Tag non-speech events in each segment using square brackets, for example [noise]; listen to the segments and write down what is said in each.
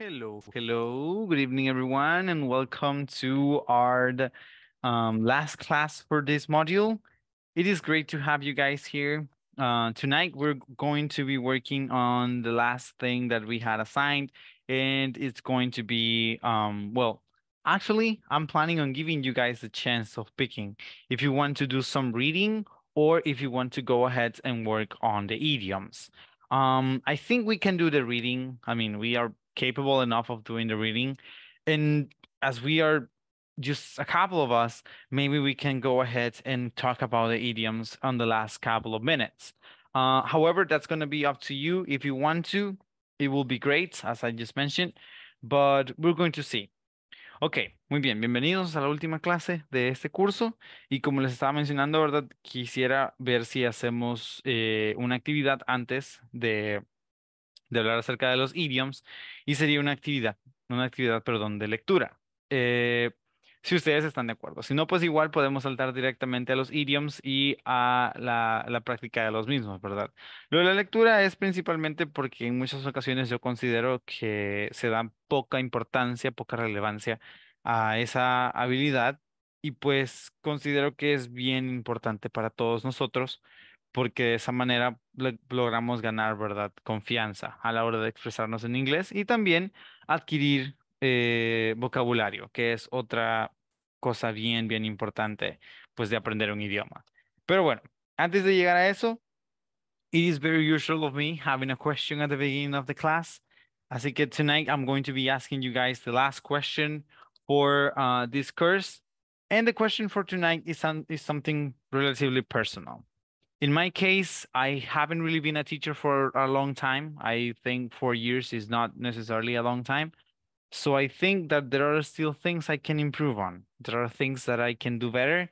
Hello, hello, good evening, everyone, and welcome to our um, last class for this module. It is great to have you guys here. Uh, tonight, we're going to be working on the last thing that we had assigned, and it's going to be, um, well, actually, I'm planning on giving you guys the chance of picking if you want to do some reading or if you want to go ahead and work on the idioms. Um, I think we can do the reading. I mean, we are capable enough of doing the reading. And as we are just a couple of us, maybe we can go ahead and talk about the idioms on the last couple of minutes. Uh, however, that's going to be up to you. If you want to, it will be great, as I just mentioned, but we're going to see. Ok, muy bien, bienvenidos a la última clase de este curso y como les estaba mencionando, ¿verdad? Quisiera ver si hacemos eh, una actividad antes de de hablar acerca de los idioms y sería una actividad, una actividad, perdón, de lectura. Eh, si ustedes están de acuerdo. Si no, pues igual podemos saltar directamente a los idioms y a la, la, práctica de los mismos, ¿verdad? Lo de la lectura es principalmente porque en muchas ocasiones yo considero que se da poca importancia, poca relevancia a esa habilidad y pues considero que es bien importante para todos nosotros porque de esa manera logramos ganar, ¿verdad? Confianza a la hora de expresarnos en inglés y también adquirir eh, vocabulario, que es otra cosa bien, bien importante, pues de aprender un idioma. Pero bueno, antes de llegar a eso, it is very usual of me having a question at the beginning of the class. Así que tonight I'm going to be asking you guys the last question for uh, this course. And the question for tonight is something relatively personal. In my case, I haven't really been a teacher for a long time. I think four years is not necessarily a long time. So I think that there are still things I can improve on. There are things that I can do better.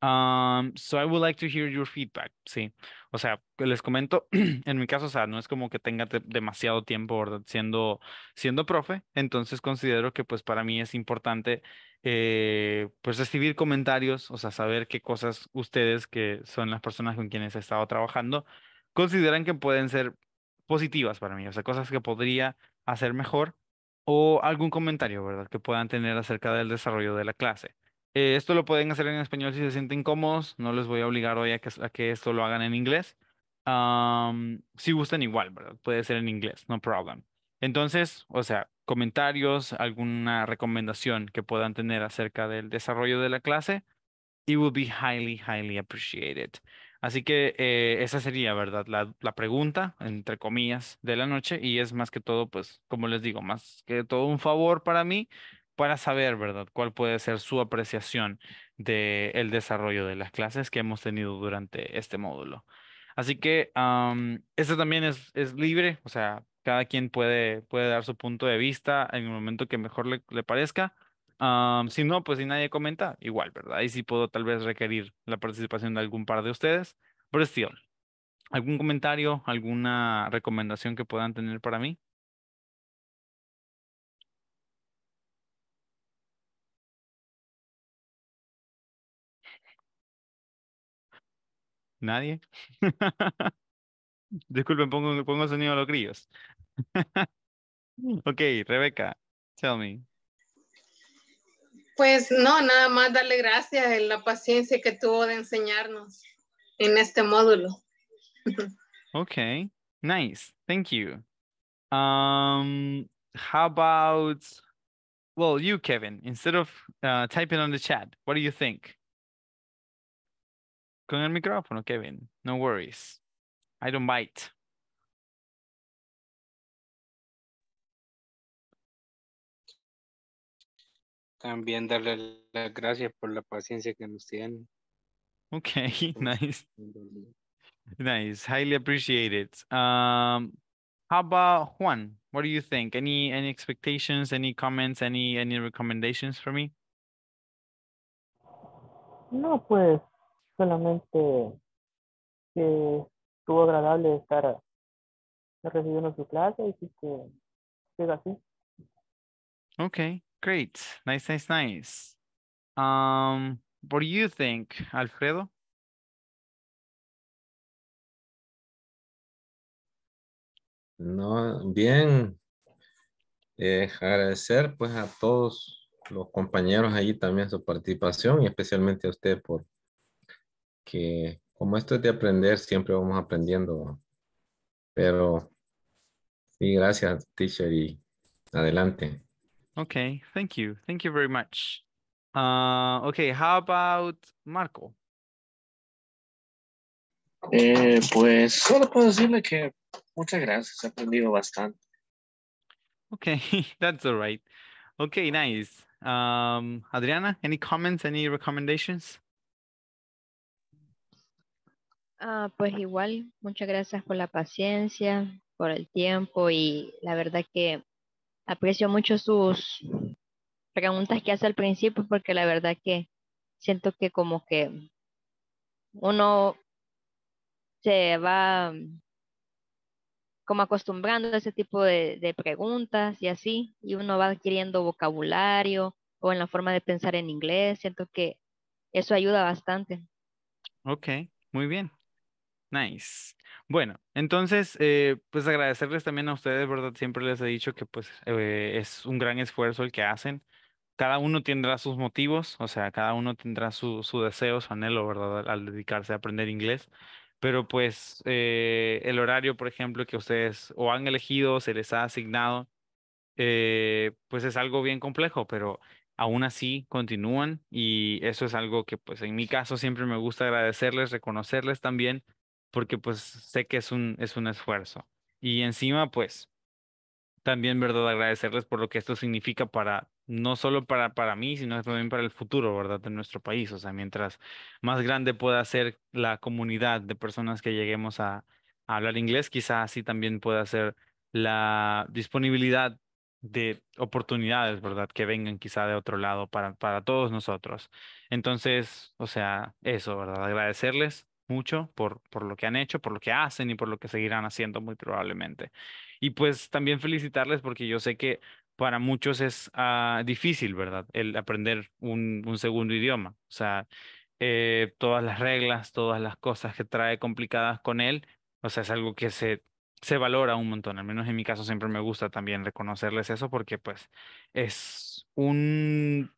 Um, so I would like to hear your feedback, sí. O sea, les comento, [clears throat] en mi caso, o sea, no es como que tenga demasiado tiempo, ¿verdad? Siendo, siendo profe, entonces considero que pues para mí es importante Eh, pues recibir comentarios, o sea, saber qué cosas ustedes, que son las personas con quienes he estado trabajando, consideran que pueden ser positivas para mí, o sea, cosas que podría hacer mejor o algún comentario, ¿verdad?, que puedan tener acerca del desarrollo de la clase. Eh, esto lo pueden hacer en español si se sienten cómodos, no les voy a obligar hoy a que, esto lo hagan en inglés. si gustan igual, ¿verdad? Puede ser en inglés, no problem. Entonces, o sea, comentarios, alguna recomendación que puedan tener acerca del desarrollo de la clase, it would be highly, highly appreciated. Así que eh, esa sería, ¿verdad? La, la, pregunta, entre comillas, de la noche y es más que todo, pues, como les digo, más que todo un favor para mí para saber, ¿verdad? Cuál puede ser su apreciación del el desarrollo de las clases que hemos tenido durante este módulo. Así que um, este también es, es libre, o sea, cada quien puede, puede dar su punto de vista en el momento que mejor le, le parezca. si no, pues si nadie comenta, igual, ¿verdad? Y sí puedo tal vez requerir la participación de algún par de ustedes. Pero ¿algún comentario, alguna recomendación que puedan tener para mí? ¿Nadie? [laughs] Disculpen, pongo, pongo sonido a los críos. [laughs] ok, Rebeca, tell me. Pues no, nada más darle gracias en la paciencia que tuvo de enseñarnos en este módulo. [laughs] ok, nice, thank you. Um, how about, well, you, Kevin, instead of uh, typing on the chat, what do you think? Con el micrófono, Kevin, no worries. I don't bite. También darle las gracias por la paciencia que nos tienen. Okay, [laughs] nice. Nice, highly appreciated. Um, how about Juan? What do you think? Any any expectations? Any comments? Any any recommendations for me? No, pues solamente que estuvo agradable estar recibiendo su clase, y que queda así. Okay, great. Nice, nice, nice. Um, what do you think, Alfredo? No, bien. Eh, agradecer pues a todos los compañeros ahí también su participación y especialmente a usted por que como esto es de aprender, siempre vamos aprendiendo. Pero sí, gracias, teacher, y adelante. Okay, thank you. Thank you very much. Ok, uh, okay, how about Marco? Eh, pues solo puedo decirle que muchas gracias, he aprendido bastante. Okay, [laughs] that's all right. Okay, nice. Um, Adriana, any comments, any recommendations? Ah, pues igual, muchas gracias por la paciencia, por el tiempo y la verdad que aprecio mucho sus preguntas que hace al principio porque la verdad que siento que como que uno se va mm, como acostumbrando a ese tipo de, de, preguntas y así, y uno va adquiriendo vocabulario o en la forma de pensar en inglés, siento que eso ayuda bastante. Ok, muy bien. Nice. Bueno, entonces, eh, pues agradecerles también a ustedes, ¿verdad? Siempre les he dicho que pues eh, es un gran esfuerzo el que hacen. Cada uno tendrá sus motivos, o sea, cada uno tendrá su, su deseo, su anhelo, ¿verdad? Al dedicarse a aprender inglés. Pero pues eh, el horario, por ejemplo, que ustedes o han elegido, o se les ha asignado, pues es algo bien complejo, pero aún así continúan y eso es algo que pues en mi caso siempre me gusta agradecerles, reconocerles también porque pues sé que es un, es un esfuerzo. Y encima, pues, también, ¿verdad? Agradecerles por lo que esto significa para, no solo para, para mí, sino también para el futuro, ¿verdad? De nuestro país. O sea, mientras más grande pueda ser la comunidad de personas que lleguemos a, hablar inglés, quizás así también pueda ser la disponibilidad de oportunidades, ¿verdad? Que vengan quizá de otro lado para, para todos nosotros. Entonces, o sea, eso, ¿verdad? Agradecerles mucho por, por lo que han hecho, por lo que hacen y por lo que seguirán haciendo muy probablemente. Y pues también felicitarles porque yo sé que para muchos es ah, difícil, ¿verdad? El aprender un, segundo idioma. O sea, eh, todas las reglas, todas las cosas que trae complicadas con él, o sea, es algo que se, se valora un montón. Al menos en mi caso siempre me gusta también reconocerles eso porque pues es un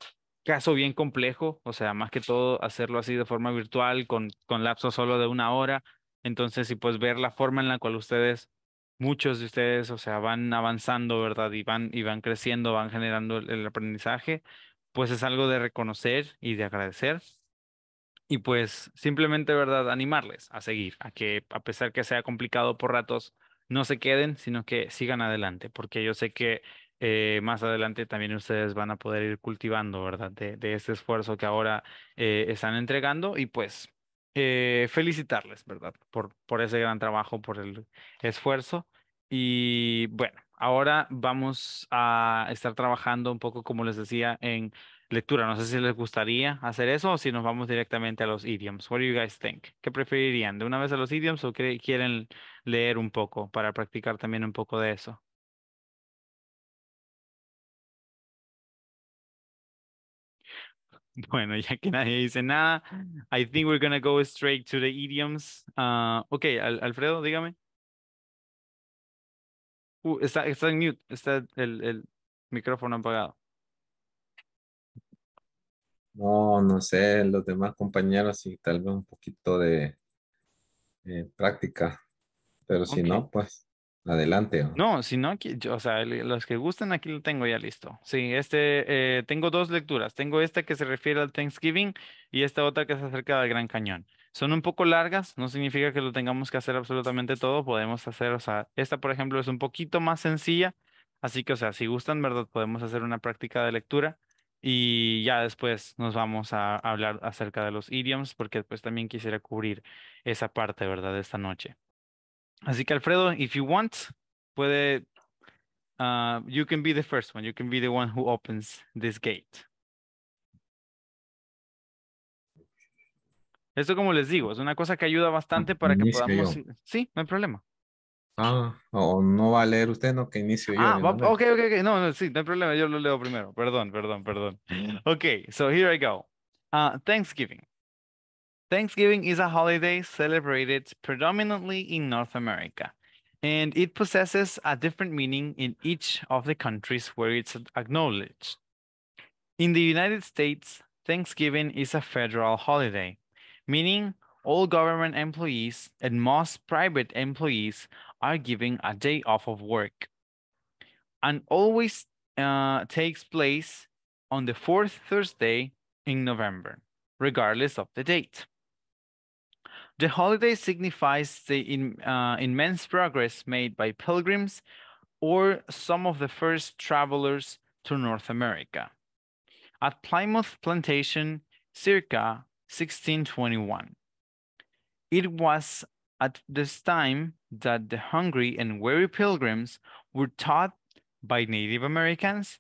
caso bien complejo, o sea, más que todo hacerlo así de forma virtual, con, con lapso solo de una hora. Entonces, y pues ver la forma en la cual ustedes, muchos de ustedes, o sea, van avanzando, ¿verdad? Y van, y van creciendo, van generando el aprendizaje, pues es algo de reconocer y de agradecer. Y pues simplemente, ¿verdad? Animarles a seguir, a que a pesar que sea complicado por ratos, no se queden, sino que sigan adelante, porque yo sé que eh, más adelante también ustedes van a poder ir cultivando, ¿verdad? De, de este esfuerzo que ahora eh, están entregando y pues eh, felicitarles, ¿verdad? Por, por ese gran trabajo, por el esfuerzo. Y bueno, ahora vamos a estar trabajando un poco, como les decía, en lectura. No sé si les gustaría hacer eso o si nos vamos directamente a los idioms. What do you guys think? ¿Qué preferirían? ¿De una vez a los idioms o quieren leer un poco para practicar también un poco de eso? [laughs] Bueno, ya que nadie dice nada, I think we're gonna go straight to the idioms. Uh, ok, Alfredo, dígame. Uh, está, está en mute, está el, micrófono apagado. No, no sé, los demás compañeros y tal vez un poquito de eh, práctica, pero si no, pues Adelante. No, si no, o sea, los que gusten aquí lo tengo ya listo. Sí, este, eh, tengo dos lecturas. Tengo esta que se refiere al Thanksgiving y esta otra que se acerca al Gran Cañón. Son un poco largas, no significa que lo tengamos que hacer absolutamente todo. Podemos hacer, o sea, esta, por ejemplo, es un poquito más sencilla. Así que, o sea, si gustan, ¿verdad? Podemos hacer una práctica de lectura y ya después nos vamos a hablar acerca de los idioms porque después pues, también quisiera cubrir esa parte, ¿verdad? De esta noche. Así que Alfredo, if you want, puede, ah, you can be the first one. You can be the one who opens this gate. Esto como les digo, es una cosa que ayuda bastante para que podamos... Sí, no hay problema. Ah, o no va a leer usted, no, que inicio yo. Ah, ok, ok, No, no, sí, no hay problema, yo lo leo primero. Perdón, perdón, perdón. Ok, so here I go. Uh, Thanksgiving. Thanksgiving is a holiday celebrated predominantly in North America, and it possesses a different meaning in each of the countries where it's acknowledged. In the United States, Thanksgiving is a federal holiday, meaning all government employees and most private employees are giving a day off of work. And always uh, takes place on the fourth Thursday in November, regardless of the date. The holiday signifies the in, uh, immense progress made by pilgrims or some of the first travelers to North America. At Plymouth Plantation, circa 1621. It was at this time that the hungry and weary pilgrims were taught by Native Americans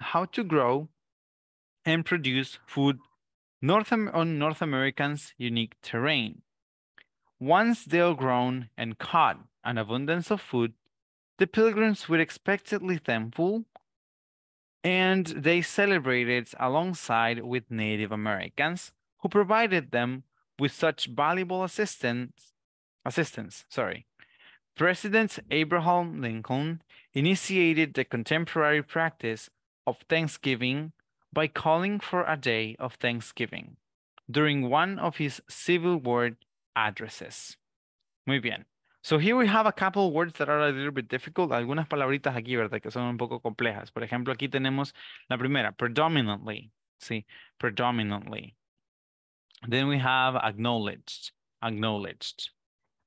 how to grow and produce food North, on North Americans' unique terrain. Once they are grown and caught an abundance of food, the pilgrims were expectedly thankful and they celebrated alongside with Native Americans who provided them with such valuable assistance assistance sorry President Abraham Lincoln initiated the contemporary practice of Thanksgiving by calling for a day of Thanksgiving. During one of his Civil War addresses. Muy bien. So here we have a couple of words that are a little bit difficult. Algunas palabritas aquí, ¿verdad? Que son un poco complejas. Por ejemplo, aquí tenemos la primera, predominantly. Sí, predominantly. Then we have acknowledged. Acknowledged.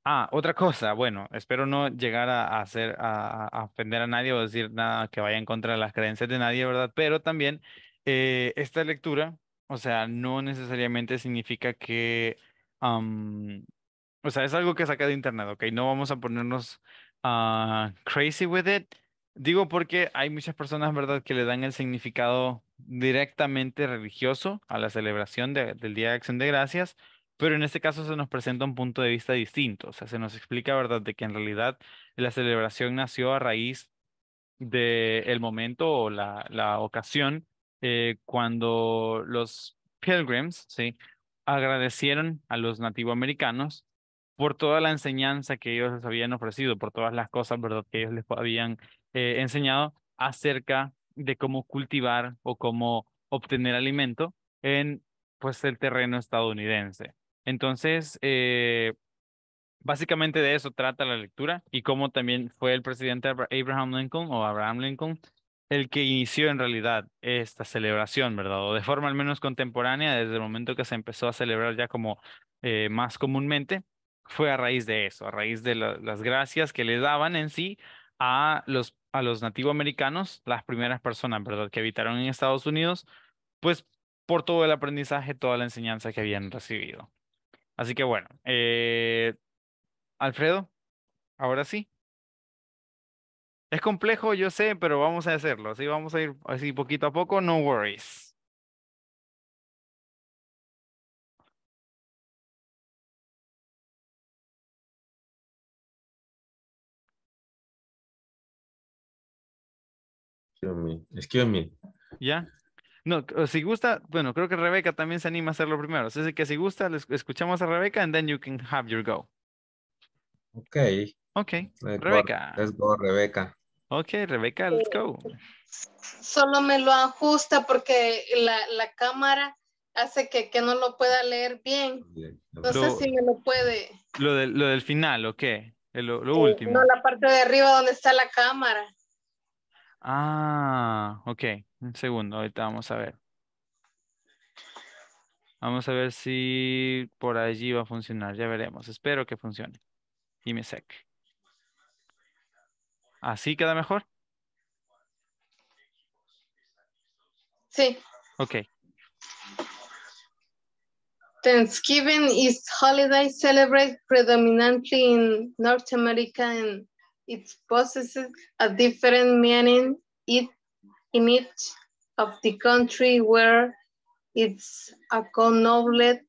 Ah, otra cosa. Bueno, espero no llegar a, hacer, a, ofender a nadie o decir nada que vaya en contra de las creencias de nadie, ¿verdad? Pero también eh, esta lectura, o sea, no necesariamente significa que o sea, es algo que saca de internet, ¿ok? No vamos a ponernos ah, crazy with it. Digo porque hay muchas personas, ¿verdad?, que le dan el significado directamente religioso a la celebración del Día de Acción de Gracias, pero en este caso se nos presenta un punto de vista distinto. O sea, se nos explica, ¿verdad?, de que en realidad la celebración nació a raíz del el momento o la, la ocasión eh, cuando los pilgrims, ¿sí? agradecieron a los americanos por toda la enseñanza que ellos les habían ofrecido, por todas las cosas ¿verdad? que ellos les habían eh, enseñado acerca de cómo cultivar o cómo obtener alimento en pues, el terreno estadounidense. Entonces, eh, básicamente de eso trata la lectura y cómo también fue el presidente Abraham Lincoln o Abraham Lincoln el que inició en realidad esta celebración, ¿verdad? O de forma al menos contemporánea, desde el momento que se empezó a celebrar ya como eh, más comúnmente, fue a raíz de eso, a raíz de las gracias que le daban en sí a los, a los nativoamericanos, las primeras personas, ¿verdad?, que habitaron en Estados Unidos, pues por todo el aprendizaje, toda la enseñanza que habían recibido. Así que bueno, eh, Alfredo, ahora sí, es complejo, yo sé, pero vamos a hacerlo. Así vamos a ir así poquito a poco, no worries. Excuse me. Ya. No, si gusta, bueno, creo que Rebeca también se anima a hacerlo primero. Así que si gusta, escuchamos a Rebeca and then you can have your go. Okay. Okay. Rebeca. let's go, Rebeca. Ok, Rebeca, let's eh, go. Solo me lo ajusta porque la, cámara hace que, no lo pueda leer bien. No sé si me lo puede. Lo, del final, ¿o qué? Lo, eh, último. No, la parte de arriba donde está la cámara. Ah, ok. Un segundo, ahorita vamos a ver. Vamos a ver si por allí va a funcionar. Ya veremos. Espero que funcione. Y me sec. ¿Así queda mejor? Sí. Ok. Thanksgiving is holiday celebrated predominantly in North America and it possesses a different meaning in each of the country where it's acknowledged.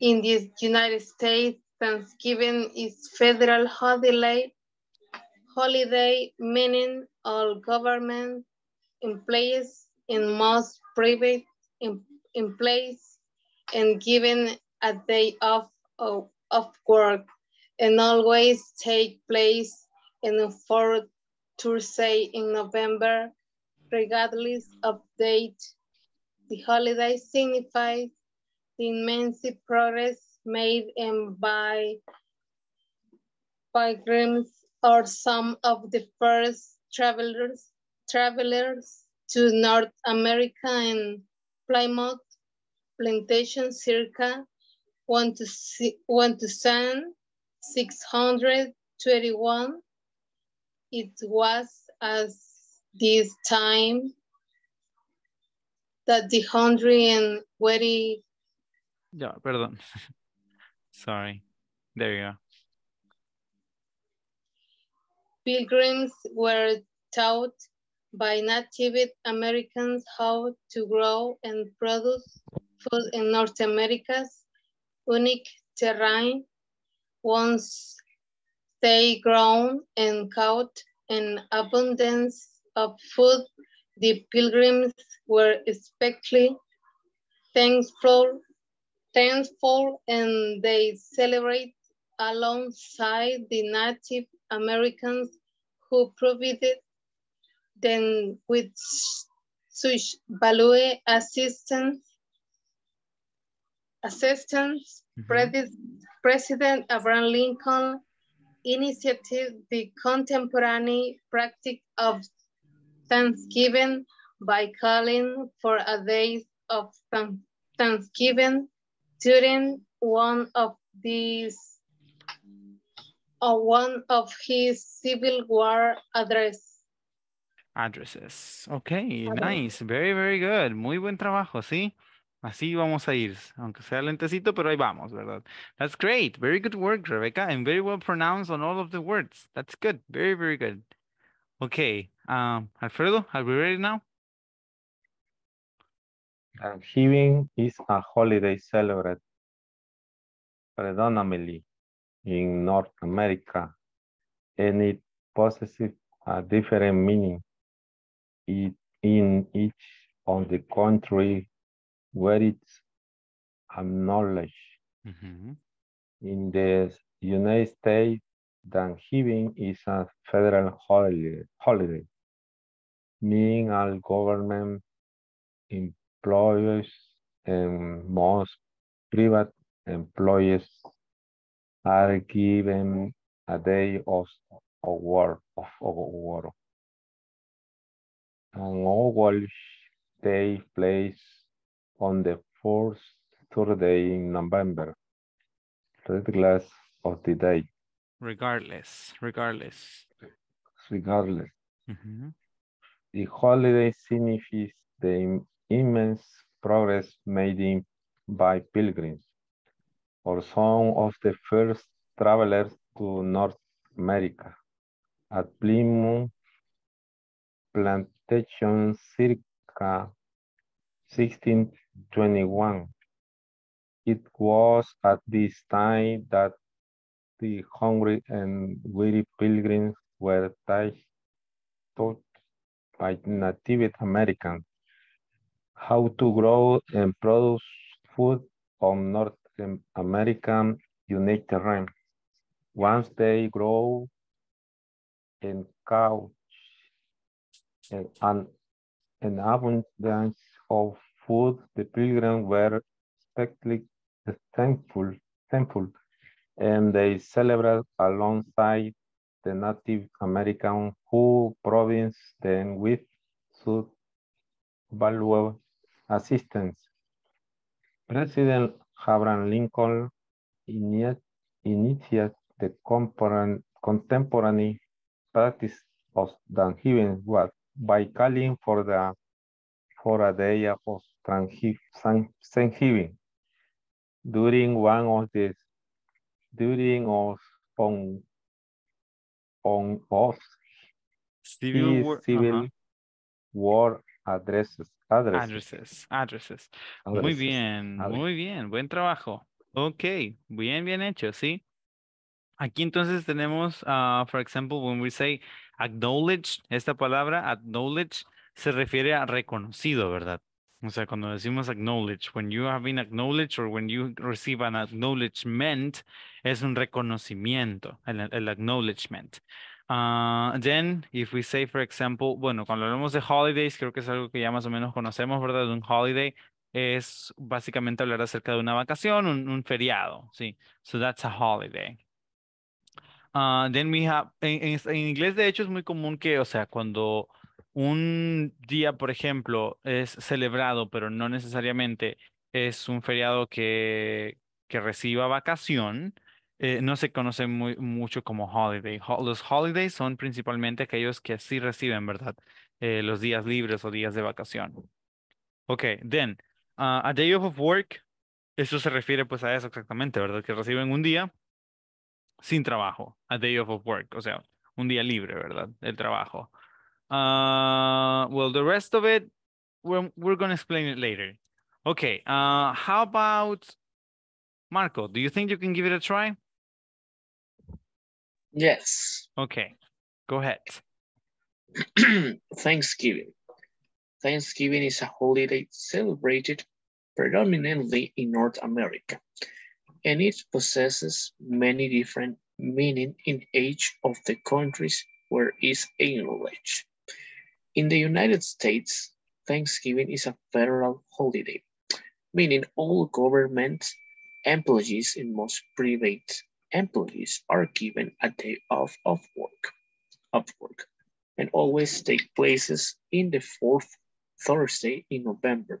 In the United States, Thanksgiving is federal holiday holiday meaning all government employees in most private employees and given a day off of, of work and always take place in the fourth Tuesday in November, regardless of date. The holiday signifies the immense progress made and by pilgrims or some of the first travelers, travelers to North America and Plymouth plantation circa 1621. It was at this time that the hungry and very... Yeah, pardon. [laughs] Sorry. There you go. pilgrims were taught by Native Americans how to grow and produce food in North America's unique terrain. Once they grown and caught an abundance of food, the pilgrims were especially thankful, thankful and they celebrate alongside the Native Americans who provided them with such value assistance, assistance mm -hmm. President Abraham Lincoln initiated the contemporary practice of Thanksgiving by calling for a day of Thanksgiving during one of these on one of his Civil War address. Addresses. Okay, address. nice. Very, very good. Muy buen trabajo, ¿sí? Así vamos a ir, aunque sea lentecito, pero ahí vamos, ¿verdad? That's great. Very good work, Rebecca, and very well pronounced on all of the words. That's good. Very, very good. Okay, um, Alfredo, are we ready now? Thanksgiving is a holiday celebrated predominantly in North America, and it possesses a different meaning it, in each of the country where it's acknowledged. Mm -hmm. In the United States, Thanksgiving is a federal holiday, holiday meaning all government employers and most private employees are given a day of award of award. An award day place on the fourth Thursday in November, regardless of the day. Regardless, regardless. Regardless. Mm -hmm. The holiday signifies the immense progress made in by pilgrims or some of the first travelers to North America. At Plymouth Plantation circa 1621, it was at this time that the hungry and weary pilgrims were taught by Native Americans how to grow and produce food on North the American unique terrain. Once they grow in couch eh, and an, an abundance of food, the pilgrims were especially thankful, thankful, and they celebrated alongside the Native American who province them with such valuable assistance. President Abraham Lincoln initiated the contemporary practice of Thanksgiving by calling for the for a day of Thanksgiving during one of these during of on on of civil, civil, war, civil uh -huh. war addresses Addresses. Addresses. Muy bien, muy bien, buen trabajo. Ok, bien, bien hecho, sí. Aquí entonces tenemos, uh, for example, when we say acknowledge, esta palabra acknowledge se refiere a reconocido, ¿verdad? O sea, cuando decimos acknowledge, when you have been acknowledged or when you receive an acknowledgement, es un reconocimiento, el acknowledgement. Uh, ah, then, if we say, for example, bueno, cuando hablamos de holidays, creo que es algo que ya más o menos conocemos, ¿verdad? un holiday es básicamente hablar acerca de una vacación, un, feriado, ¿sí? So that's a holiday. Uh, then we have, en, en, inglés de hecho es muy común que, o sea, cuando un día, por ejemplo, es celebrado, pero no necesariamente es un feriado que, que reciba vacación, eh, no se conoce muy, mucho como holiday. Los holidays son principalmente aquellos que sí reciben, ¿verdad? Eh, los días libres o días de vacación. Ok, then, ah, a day off of work, eso se refiere pues a eso exactamente, ¿verdad? Que reciben un día sin trabajo, a day off of work, o sea, un día libre, ¿verdad? El trabajo. Ah, well, the rest of it, we're, going to explain it later. Okay, ah, how about Marco? Do you think you can give it a try? Yes. Okay, go ahead. [clears throat] Thanksgiving. Thanksgiving is a holiday celebrated predominantly in North America, and it possesses many different meanings in each of the countries where it's acknowledged. In the United States, Thanksgiving is a federal holiday, meaning all government employees and most private employees are given a day off of work, of work and always take places in the fourth Thursday in November,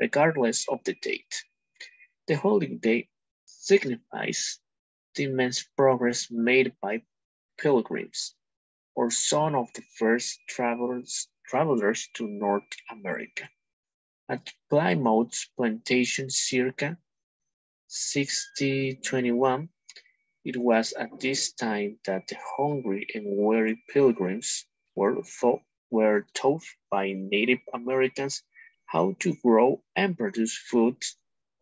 regardless of the date. The holiday signifies the immense progress made by pilgrims or some of the first travelers, travelers to North America. At Plymouth plantation circa 1621, it was at this time that the hungry and weary pilgrims were, thought, were taught by Native Americans how to grow and produce food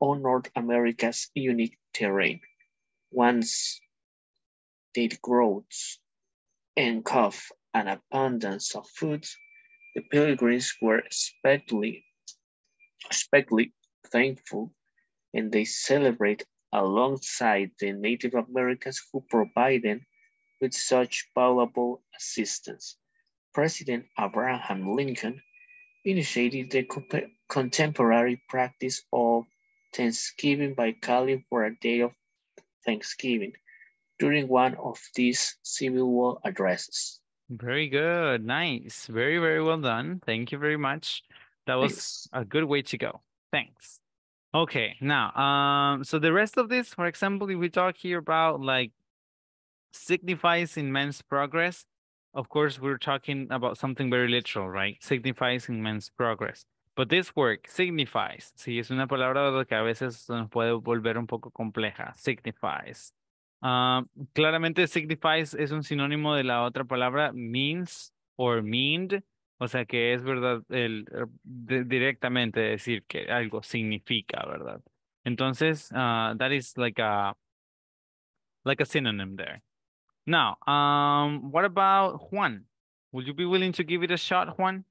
on North America's unique terrain. Once they growed and coughed an abundance of food, the pilgrims were especially, especially thankful and they celebrate alongside the Native Americans who provided with such valuable assistance. President Abraham Lincoln initiated the contemporary practice of Thanksgiving by calling for a day of Thanksgiving during one of these Civil War addresses. Very good, nice, very, very well done. Thank you very much. That was Thanks. a good way to go. Thanks. Okay, now, um, so the rest of this, for example, if we talk here about like signifies immense progress, of course, we're talking about something very literal, right? Signifies immense progress. But this work, signifies, sí, es una palabra que a veces nos puede volver un poco compleja, signifies. Uh, claramente signifies es un sinónimo de la otra palabra means or meaned, O sea que es verdad el er, directamente decir que algo significa, ¿verdad? Entonces, uh, that is like a like a synonym there. Now, um, what about Juan? Would you be willing to give it a shot, Juan?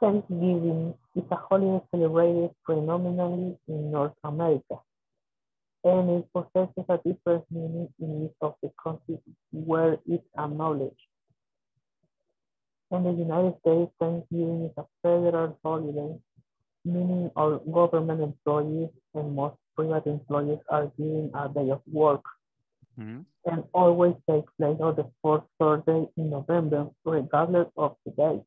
Thanksgiving is a holiday celebrated predominantly in North America. and it possesses a different meaning in each of the countries where it's acknowledged. In the United States, Thanksgiving is a federal holiday, meaning all government employees and most private employees are given a day of work. Mm-hmm. And always takes place on the fourth Thursday in November, regardless of the date.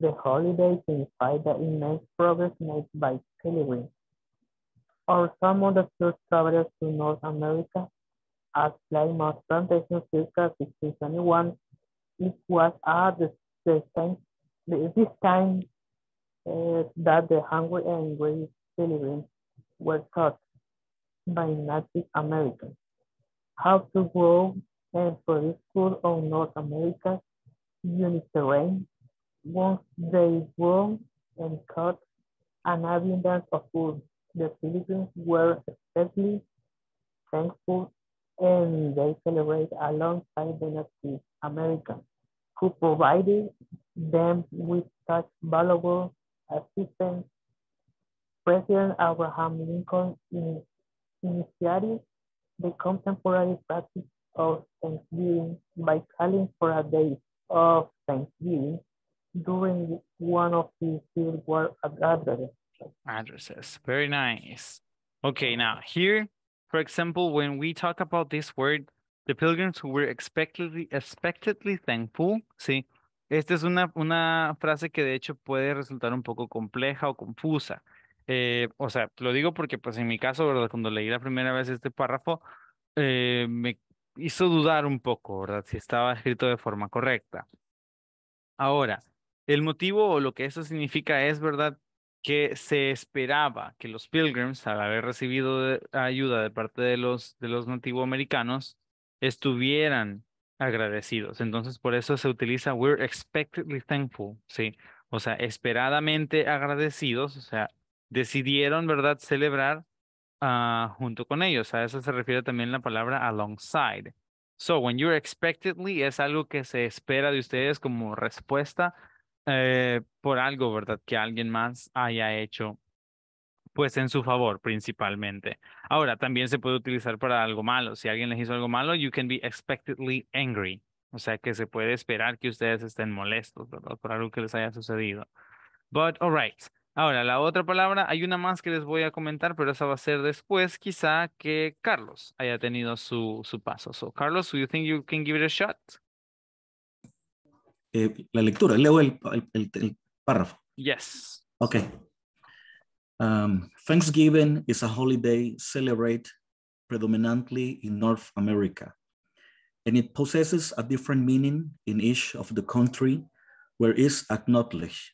The holiday signifies the immense progress made by Hillary or some of the first travelers to North America, as Plymouth Plantation circa 1621. It was at the, same, this time uh, that the hungry and greedy pilgrims were taught by Native Americans how to grow and produce food on North America's unique terrain. Once they grow and cut an abundance of food, the Philippines were especially thankful and they celebrated alongside the Native Americans who provided them with such valuable assistance. President Abraham Lincoln initiated the contemporary practice of Thanksgiving by calling for a day of Thanksgiving during one of his Civil War gatherings. addresses. Very nice. Okay, now here, for example, when we talk about this word, the pilgrims who were expectedly, thankful, sí. Esta es una, una frase que de hecho puede resultar un poco compleja o confusa. Eh, o sea, lo digo porque pues en mi caso, ¿verdad? Cuando leí la primera vez este párrafo, eh, me hizo dudar un poco, ¿verdad? Si estaba escrito de forma correcta. Ahora, el motivo o lo que eso significa es, ¿verdad? que se esperaba que los Pilgrims, al haber recibido ayuda de parte de los, de los nativoamericanos, estuvieran agradecidos. Entonces, por eso se utiliza we're expectedly thankful, ¿sí? O sea, esperadamente agradecidos, o sea, decidieron, ¿verdad?, celebrar ah, junto con ellos. A eso se refiere también la palabra alongside. So, when you're expectedly es algo que se espera de ustedes como respuesta eh, por algo, ¿verdad? Que alguien más haya hecho, pues en su favor principalmente. Ahora, también se puede utilizar para algo malo. Si alguien les hizo algo malo, you can be expectedly angry. O sea, que se puede esperar que ustedes estén molestos, ¿verdad? Por algo que les haya sucedido. But, alright. Ahora, la otra palabra, hay una más que les voy a comentar, pero esa va a ser después, quizá que Carlos haya tenido su, su paso. So, Carlos, do you think you can give it a shot? eh, la lectura, leo el, el, el, párrafo. Yes. Okay. Um, Thanksgiving is a holiday celebrated predominantly in North America, and it possesses a different meaning in each of the country where it's acknowledged.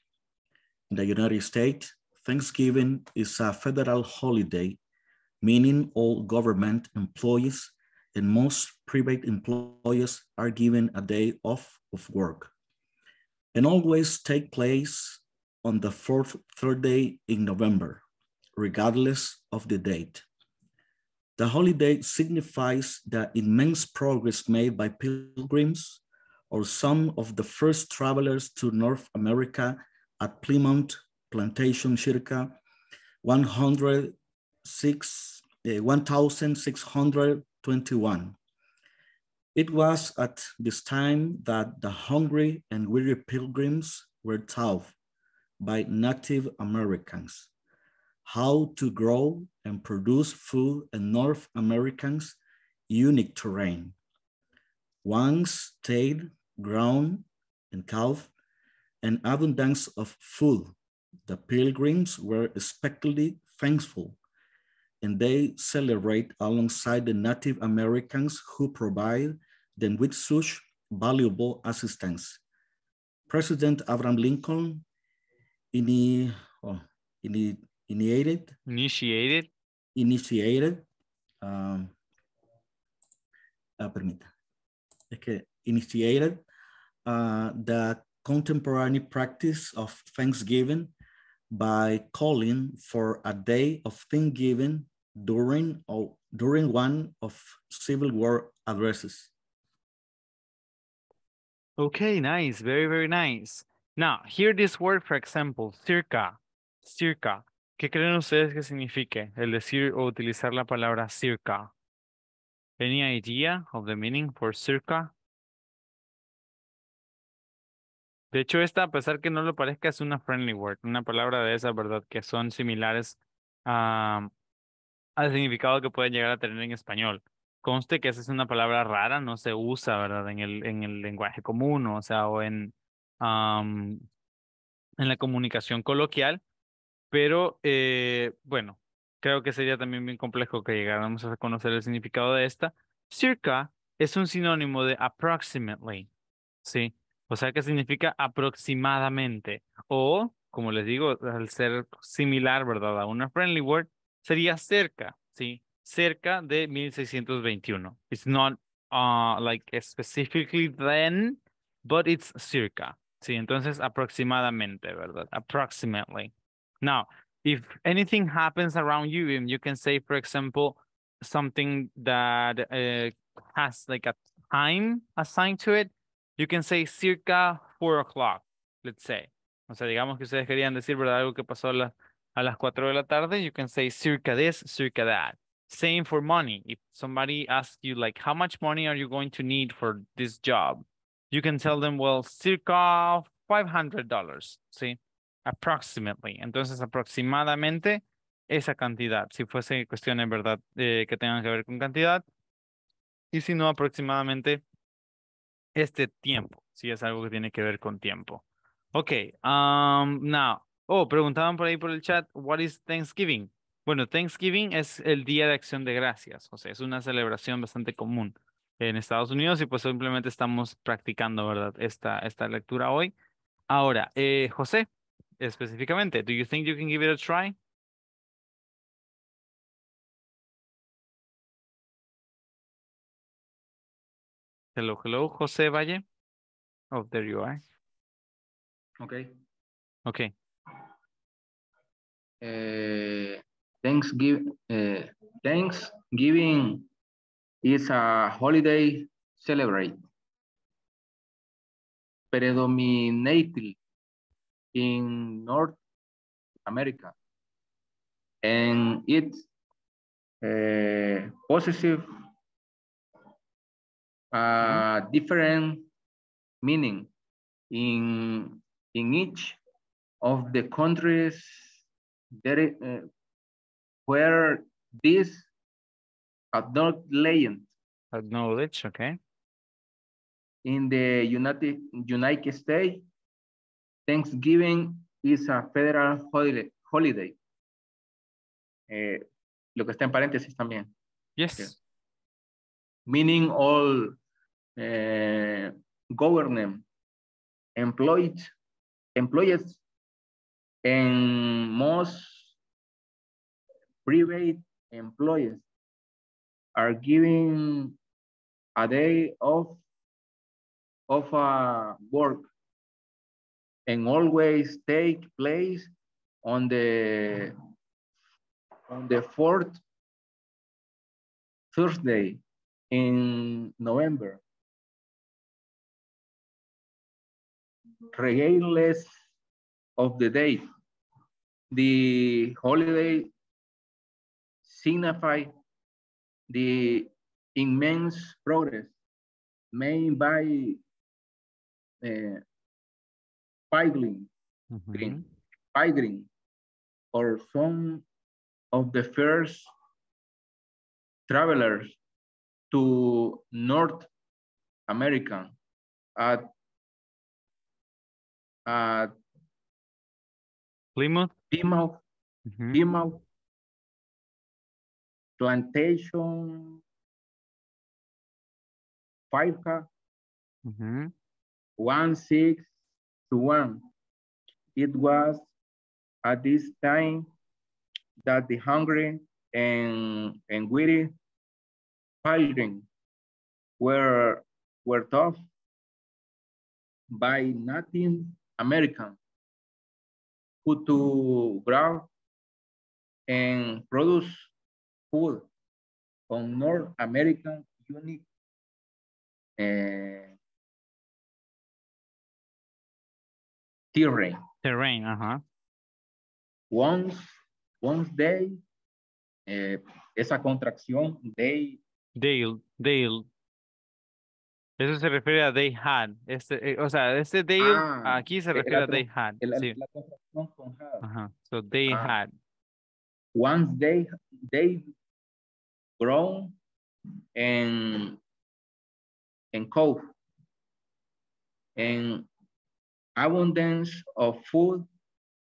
In the United States, Thanksgiving is a federal holiday, meaning all government employees and most private employers are given a day off of work and always take place on the fourth Thursday in November, regardless of the date. The holiday signifies the immense progress made by pilgrims or some of the first travelers to North America at Plymouth Plantation circa 106, uh, eh, 1621. It was at this time that the hungry and weary pilgrims were taught by Native Americans how to grow and produce food in North America's unique terrain. Once stayed, ground, and calf, an abundance of food, the pilgrims were especially thankful and they celebrate alongside the Native Americans who provide them with such valuable assistance. President Abraham Lincoln ini, oh, ini, initiated, initiated, initiated, um, uh, permita, okay, initiated uh, the contemporary practice of Thanksgiving by calling for a day of Thanksgiving during, or during one of Civil War addresses. Okay, nice, very, very nice. Now, hear this word, for example, circa, circa. ¿Qué creen ustedes que signifique el decir o utilizar la palabra circa? Any idea of the meaning for circa? De hecho, esta, a pesar que no lo parezca, es una friendly word, una palabra de esa, ¿verdad? Que son similares a, el significado que pueden llegar a tener en español. Conste que esa es una palabra rara, no se usa, ¿verdad? En el, en el lenguaje común, o sea, o en, en la comunicación coloquial, pero eh, bueno, creo que sería también bien complejo que llegáramos a conocer el significado de esta. Circa es un sinónimo de approximately, ¿sí? O sea que significa aproximadamente. O, como les digo, al ser similar, ¿verdad? A una friendly word, sería cerca, ¿sí? Cerca de 1621. It's not uh, like specifically then, but it's circa. Sí, entonces aproximadamente, ¿verdad? Approximately. Now, if anything happens around you, you can say, for example, something that eh, has like a time assigned to it, you can say circa four o'clock, let's say. O sea, digamos que ustedes querían decir, ¿verdad? Algo que pasó a a las 4 de la tarde, you can say circa this, circa that. Same for money. If somebody asks you like, how much money are you going to need for this job? You can tell them, well, circa $500, ¿sí? Approximately. Entonces, aproximadamente esa cantidad, si fuese cuestión en verdad eh, que tengan que ver con cantidad. Y si no, aproximadamente este tiempo, si es algo que tiene que ver con tiempo. Okay, um, now Oh, preguntaban por ahí por el chat, what is Thanksgiving? Bueno, Thanksgiving es el Día de Acción de Gracias, o sea, es una celebración bastante común en Estados Unidos y pues simplemente estamos practicando, ¿verdad? Esta, esta lectura hoy. Ahora, eh, José, específicamente, do you think you can give it a try? Hello, hello, José Valle. Oh, there you are. Okay. Okay. Eh, Thanksgiving, uh, eh, Thanksgiving is a holiday celebrated predominantly in North America, and its uh, eh, possessive uh, different meaning in in each of the countries there, eh, where this acknowledged. Acknowledged, okay. In the United, United States, Thanksgiving is a federal holiday. Eh, lo que está en paréntesis también. Yes. Meaning all eh, government employed, employees And most private employees are giving a day off of uh, work and always take place on the on the fourth Thursday in November. Regardless of the day. The holiday signify the immense progress made by uh, Pilgrim, mm -hmm. or some of the first travelers to North America at, at Plymouth. Plymouth. Mm -hmm. Plymouth. Plantation. Five car. Mm -hmm. One six to one. It was at this time that the hungry and, and weary fighting were, were tough by nothing American who to grow and produce food on North American unique eh, terrain. Terrain, uh Once, once day, eh, esa contracción, day day they, eso se refiere a they had. Este, eh, o sea, este they ah, aquí se refiere a they had. sí. Ajá. So they ah. had. Once they they grown and and cold and abundance of food,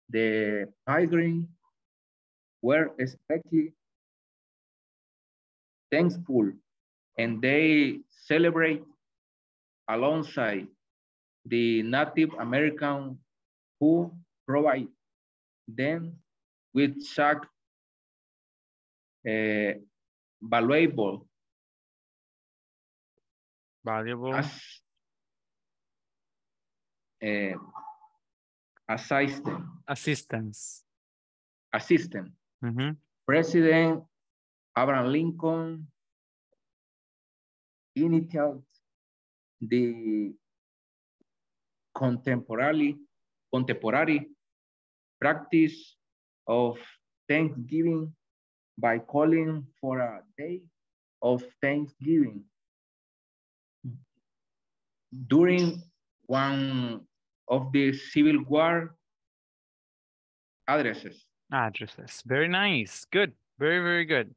the pilgrims were especially thankful and they celebrate alongside the Native American who provide them with such uh, valuable, valuable as, uh, assistance. Assistance. Assistance. Mm -hmm. President Abraham Lincoln initiated. the contemporary, contemporary practice of Thanksgiving by calling for a day of Thanksgiving. During one of the Civil War addresses. Addresses. Very nice. Good. Very, very good.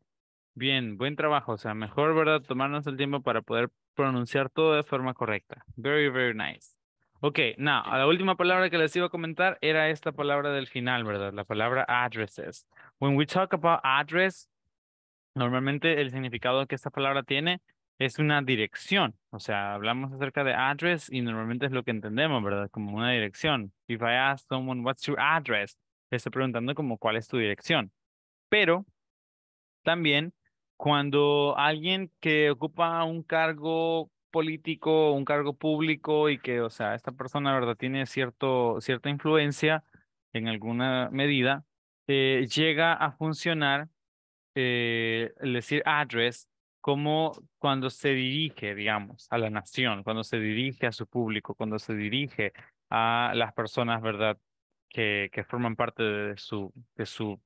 Bien, buen trabajo. O sea, mejor, ¿verdad? Tomarnos el tiempo para poder pronunciar todo de forma correcta. Very, very nice. Ok, now, la última palabra que les iba a comentar era esta palabra del final, ¿verdad? La palabra addresses. When we talk about address, normalmente el significado que esta palabra tiene es una dirección. O sea, hablamos acerca de address y normalmente es lo que entendemos, ¿verdad? Como una dirección. If I ask someone, what's your address? Le estoy preguntando como cuál es tu dirección. Pero también cuando alguien que ocupa un cargo político, un cargo público y que, o sea, esta persona, ¿verdad?, tiene cierto, cierta influencia en alguna medida, eh, llega a funcionar, eh, el decir address, como cuando se dirige, digamos, a la nación, cuando se dirige a su público, cuando se dirige a las personas, ¿verdad?, que, que forman parte de su, de su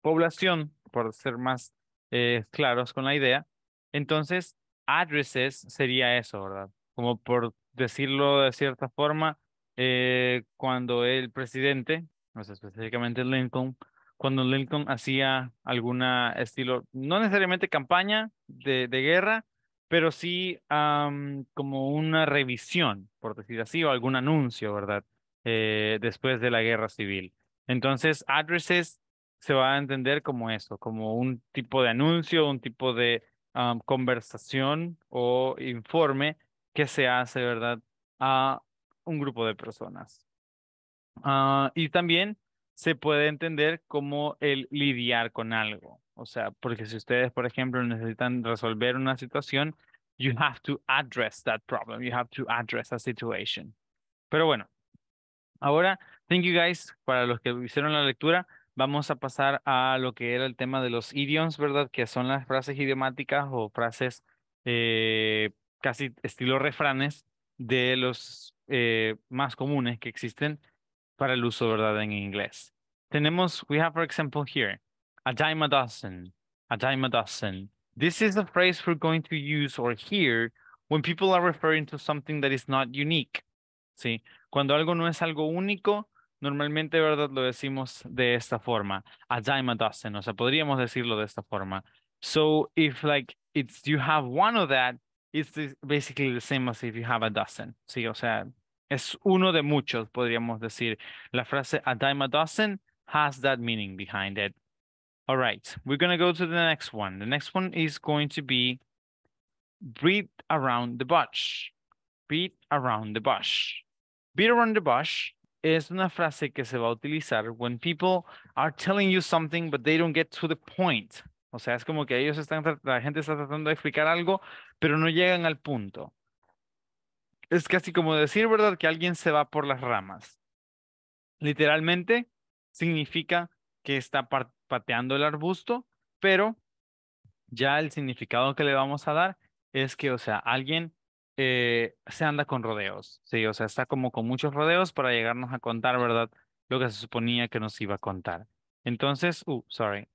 población, por ser más eh, claros con la idea. Entonces, addresses sería eso, ¿verdad? Como por decirlo de cierta forma, eh, cuando el presidente, no sé, específicamente Lincoln, cuando Lincoln hacía alguna estilo, no necesariamente campaña de, guerra, pero sí como una revisión, por decir así, o algún anuncio, ¿verdad? Eh, después de la guerra civil. Entonces, addresses se va a entender como eso, como un tipo de anuncio, un tipo de conversación o informe que se hace, ¿verdad?, a un grupo de personas. Ah, y también se puede entender como el lidiar con algo. O sea, porque si ustedes, por ejemplo, necesitan resolver una situación, you have to address that problem. You have to address a situation. Pero bueno, ahora, thank you guys para los que hicieron la lectura vamos a pasar a lo que era el tema de los idioms, ¿verdad? Que son las frases idiomáticas o frases eh, casi estilo refranes de los eh, más comunes que existen para el uso, ¿verdad? En inglés. Tenemos, we have for example here, a dime a dozen, a dime a dozen. This is the phrase we're going to use or hear when people are referring to something that is not unique. ¿Sí? Cuando algo no es algo único, Normalmente, ¿verdad? Lo decimos de esta forma, a dime a dozen, o sea, podríamos decirlo de esta forma. So if like it's you have one of that, it's basically the same as if you have a dozen. Sí, o sea, es uno de muchos, podríamos decir. La frase a dime a dozen has that meaning behind it. All right, we're going to go to the next one. The next one is going to be breathe around the bush. Beat around the bush. Beat around the bush es una frase que se va a utilizar when people are telling you something but they don't get to the point. O sea, es como que ellos están, la gente está tratando de explicar algo, pero no llegan al punto. Es casi como decir, ¿verdad?, que alguien se va por las ramas. Literalmente significa que está pateando el arbusto, pero ya el significado que le vamos a dar es que, o sea, alguien eh, se anda con rodeos, ¿sí? O sea, está como con muchos rodeos para llegarnos a contar, ¿verdad? Lo que se suponía que nos iba a contar. Entonces, uh, sorry,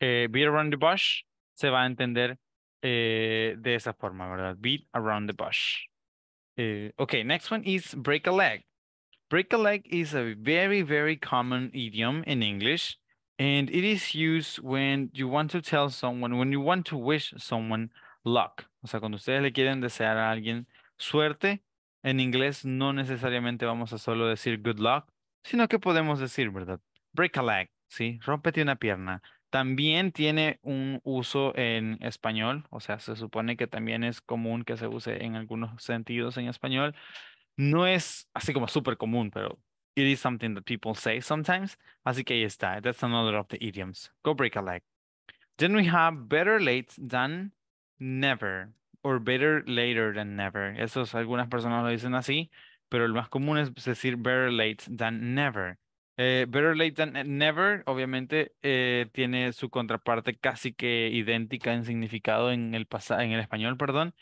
eh, beat around the bush se va a entender eh, de esa forma, ¿verdad? Beat around the bush. Eh, okay, next one is break a leg. Break a leg is a very, very common idiom in English, and it is used when you want to tell someone, when you want to wish someone luck. O sea, cuando ustedes le quieren desear a alguien suerte, en inglés no necesariamente vamos a solo decir good luck, sino que podemos decir, ¿verdad? Break a leg, ¿sí? rompete una pierna. También tiene un uso en español, o sea, se supone que también es común que se use en algunos sentidos en español. No es así como súper común, pero it is something that people say sometimes. Así que ahí está, that's another of the idioms. Go break a leg. Then we have better late than never or better later than never. Eso algunas personas lo dicen así, pero el más común es decir better late than never. Eh, better late than eh, never, obviamente, eh, tiene su contraparte casi que idéntica en significado en el, en el español, perdón,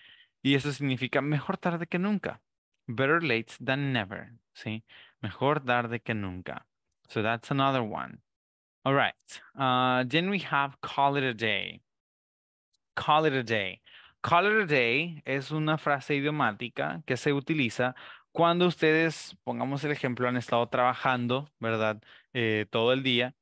y eso significa mejor tarde que nunca. Better late than never, ¿sí? Mejor tarde que nunca. So that's another one. All right. Uh, then we have call it a day call it a day. Call it a day es una frase idiomática que se utiliza cuando ustedes, pongamos el ejemplo, han estado trabajando, ¿verdad? Eh, todo el día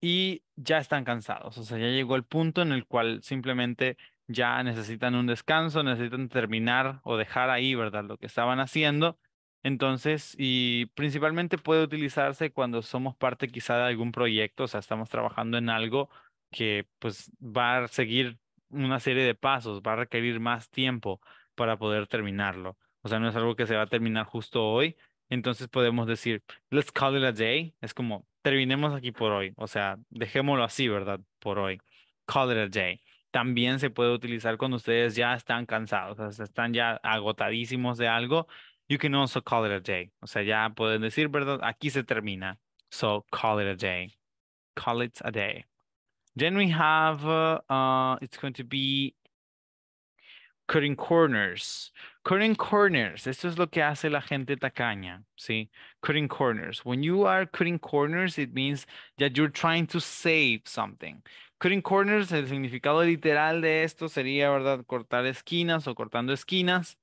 y ya están cansados. O sea, ya llegó el punto en el cual simplemente ya necesitan un descanso, necesitan terminar o dejar ahí, ¿verdad? Lo que estaban haciendo. Entonces, y principalmente puede utilizarse cuando somos parte quizá de algún proyecto, o sea, estamos trabajando en algo que pues va a seguir una serie de pasos, va a requerir más tiempo para poder terminarlo. O sea, no es algo que se va a terminar justo hoy. Entonces podemos decir, let's call it a day. Es como, terminemos aquí por hoy. O sea, dejémoslo así, ¿verdad? Por hoy. Call it a day. También se puede utilizar cuando ustedes ya están cansados, o sea, están ya agotadísimos de algo. You can also call it a day. O sea, ya pueden decir, ¿verdad? Aquí se termina. So, call it a day. Call it a day. Then we have, uh, uh, it's going to be cutting corners. Cutting corners, esto es lo que hace la gente tacaña, ¿sí? Cutting corners. When you are cutting corners, it means that you're trying to save something. Cutting corners, el significado literal de esto sería, ¿verdad? Cortar esquinas o cortando esquinas.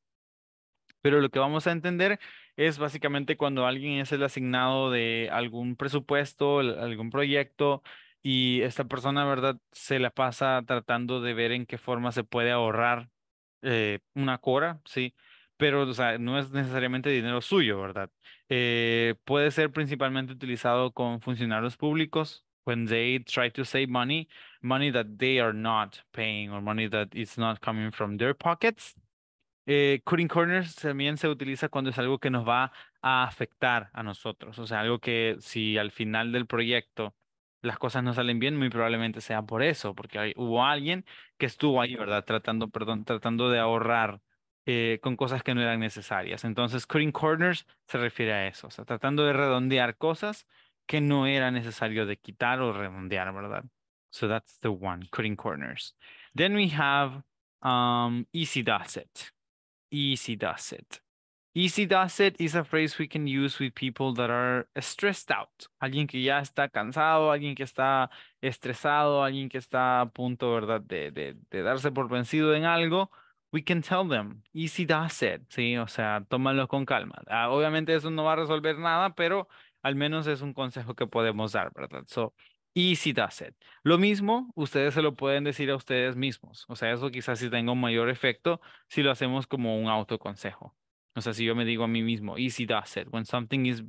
Pero lo que vamos a entender es básicamente cuando alguien es el asignado de algún presupuesto, algún proyecto, y esta persona, ¿verdad? Se la pasa tratando de ver en qué forma se puede ahorrar eh, una cora, ¿sí? Pero, o sea, no es necesariamente dinero suyo, ¿verdad? Eh, puede ser principalmente utilizado con funcionarios públicos Cuando they try to save money, money that they are not paying or money that is not coming from their pockets. Eh, cutting corners también se utiliza cuando es algo que nos va a afectar a nosotros, o sea, algo que si al final del proyecto las cosas no salen bien, muy probablemente sea por eso, porque hubo alguien que estuvo ahí, ¿verdad? Tratando, perdón, tratando de ahorrar eh, con cosas que no eran necesarias. Entonces, cutting corners se refiere a eso, o sea, tratando de redondear cosas que no era necesario de quitar o redondear, ¿verdad? So that's the one, cutting corners. Then we have um, easy does it. Easy does it. Easy does it is a phrase we can use with people that are stressed out. Alguien que ya está cansado, alguien que está estresado, alguien que está a punto, ¿verdad?, de, de, darse por vencido en algo. We can tell them, easy does it, ¿sí? O sea, tómalo con calma. Ah, obviamente eso no va a resolver nada, pero al menos es un consejo que podemos dar, ¿verdad? So, easy does it. Lo mismo, ustedes se lo pueden decir a ustedes mismos. O sea, eso quizás sí tenga un mayor efecto si lo hacemos como un autoconsejo. O sea, si yo me digo a mí mismo, easy does it. When something is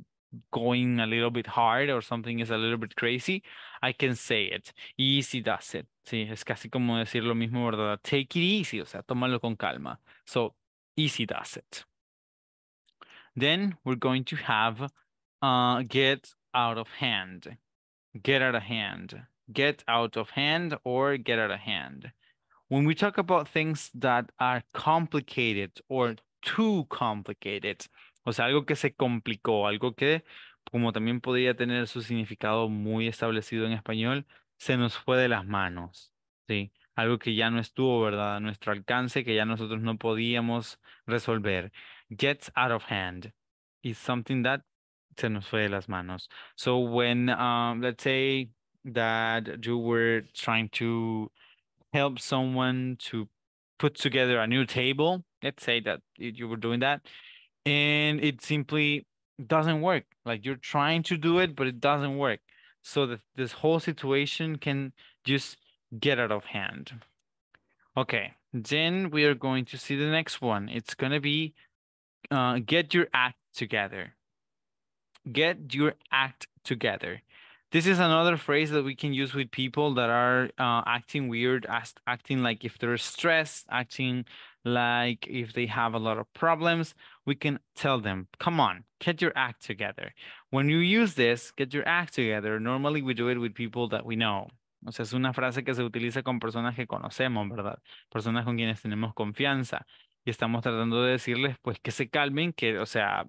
going a little bit hard or something is a little bit crazy, I can say it. Easy does it. Sí, es casi como decir lo mismo, ¿verdad? Take it easy, o sea, tómalo con calma. So, easy does it. Then we're going to have uh, get out of hand. Get out of hand. Get out of hand or get out of hand. When we talk about things that are complicated or too complicated, o sea, algo que se complicó, algo que como también podría tener su significado muy establecido en español, se nos fue de las manos, ¿sí? Algo que ya no estuvo, ¿verdad? A nuestro alcance, que ya nosotros no podíamos resolver. Gets out of hand is something that se nos fue de las manos. So when, um, let's say that you were trying to help someone to put together a new table let's say that you were doing that and it simply doesn't work like you're trying to do it but it doesn't work so that this whole situation can just get out of hand okay then we are going to see the next one it's going to be uh, get your act together get your act together this is another phrase that we can use with people that are uh, acting weird, acting like if they're stressed, acting like if they have a lot of problems. We can tell them, come on, get your act together. When you use this, get your act together, normally we do it with people that we know. O sea, es una frase que se utiliza con personas que conocemos, ¿verdad? Personas con quienes tenemos confianza. Y estamos tratando de decirles, pues, que se calmen, que, o sea,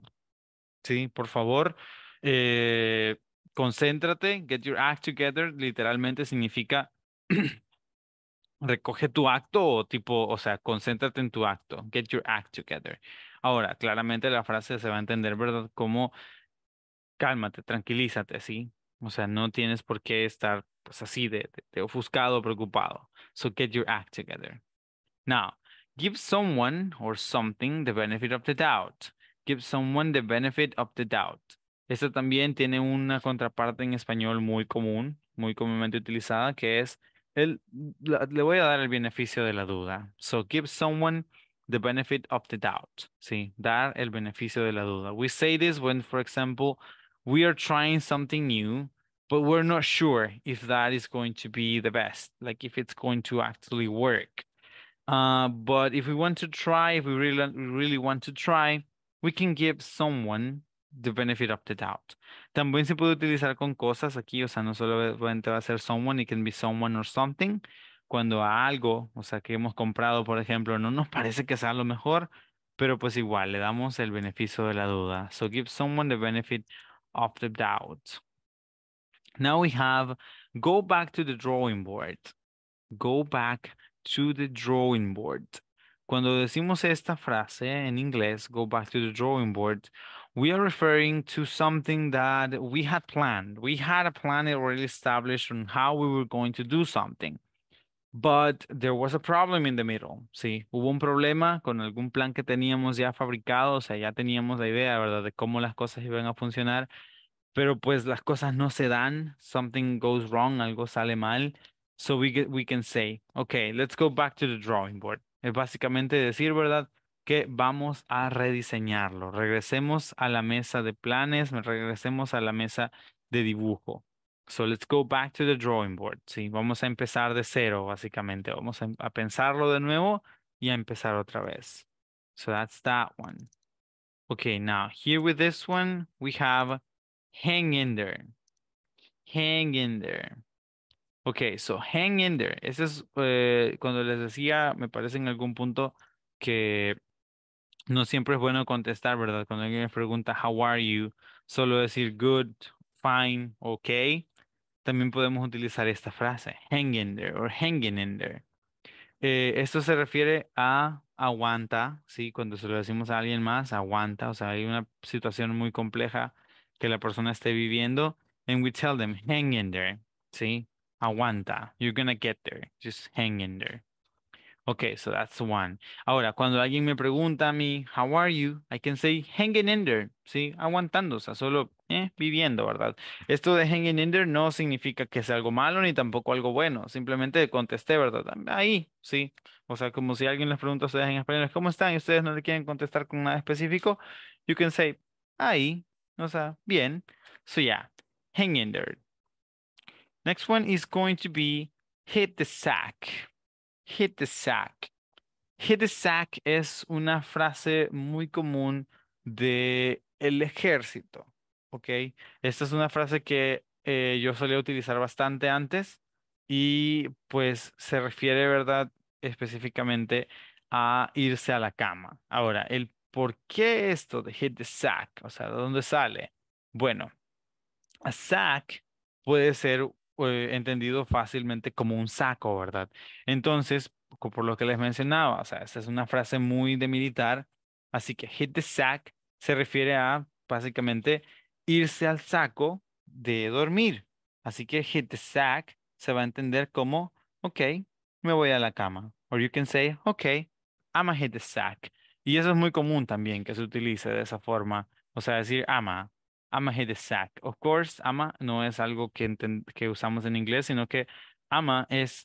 sí, por favor, eh, concéntrate, get your act together, literalmente significa [clears throat] recoge tu acto o tipo, o sea, concéntrate en tu acto, get your act together. Ahora, claramente la frase se va a entender, ¿verdad? Como cálmate, tranquilízate, ¿sí? O sea, no tienes por qué estar pues así de, ofuscado de ofuscado, preocupado. So get your act together. Now, give someone or something the benefit of the doubt. Give someone the benefit of the doubt. Esta también tiene una contraparte en español muy común, muy comúnmente utilizada, que es, el, la, le voy a dar el beneficio de la duda. So give someone the benefit of the doubt. Sí, dar el beneficio de la duda. We say this when, for example, we are trying something new, but we're not sure if that is going to be the best, like if it's going to actually work. Uh, but if we want to try, if we really, really want to try, we can give someone the benefit of the doubt. También se puede utilizar con cosas aquí, o sea, no solamente va a ser someone, it can be someone or something. Cuando algo, o sea, que hemos comprado, por ejemplo, no nos parece que sea lo mejor, pero pues igual le damos el beneficio de la duda. So give someone the benefit of the doubt. Now we have go back to the drawing board. Go back to the drawing board. Cuando decimos esta frase en inglés, go back to the drawing board, we are referring to something that we had planned. We had a plan already established on how we were going to do something. But there was a problem in the middle, ¿sí? Hubo un problema con algún plan que teníamos ya fabricado, o sea, ya teníamos la idea, ¿verdad? De cómo las cosas iban a funcionar, pero pues las cosas no se dan, something goes wrong, algo sale mal. So we, get, we can say, okay, let's go back to the drawing board. Es básicamente decir, ¿verdad? vamos a rediseñarlo. Regresemos a la mesa de planes, regresemos a la mesa de dibujo. So let's go back to the drawing board. Sí, vamos a empezar de cero, básicamente. Vamos em, a, pensarlo de nuevo y a empezar otra vez. So that's that one. Okay, now here with this one, we have hang in there. Hang in there. Okay, so hang in there. Ese es eh, cuando les decía, me parece en algún punto que no siempre es bueno contestar, ¿verdad? Cuando alguien me pregunta, how are you? Solo decir good, fine, okay. También podemos utilizar esta frase, hang in there or hanging in there. Eh, esto se refiere a aguanta, ¿sí? Cuando se lo decimos a alguien más, aguanta. O sea, hay una situación muy compleja que la persona esté viviendo. And we tell them, hang in there, ¿sí? Aguanta. You're gonna get there. Just hang in there. Okay, so that's one. Ahora, cuando alguien me pregunta a mí, how are you? I can say hanging in there, ¿sí? Aguantando, o sea, solo eh, viviendo, ¿verdad? Esto de hanging in there no significa que sea algo malo ni tampoco algo bueno. Simplemente contesté, ¿verdad? Ahí, ¿sí? O sea, como si alguien les pregunta a ustedes en español, ¿cómo están? Y ustedes no le quieren contestar con nada específico. You can say, ahí, o sea, bien. So yeah, hanging in there. Next one is going to be hit the sack hit the sack. Hit the sack es una frase muy común de el ejército, ¿ok? Esta es una frase que eh, yo solía utilizar bastante antes y pues se refiere, ¿verdad? Específicamente a irse a la cama. Ahora, el por qué esto de hit the sack, o sea, ¿de dónde sale? Bueno, a sack puede ser eh, entendido fácilmente como un saco, ¿verdad? Entonces, por lo que les mencionaba, o sea, esa es una frase muy de militar, así que hit the sack se refiere a básicamente irse al saco de dormir. Así que hit the sack se va a entender como, ok, me voy a la cama. O you can say, ok, ama hit the sack. Y eso es muy común también que se utilice de esa forma. O sea, decir ama to hit the sack. Of course, ama no es algo que, usamos en inglés, sino que ama es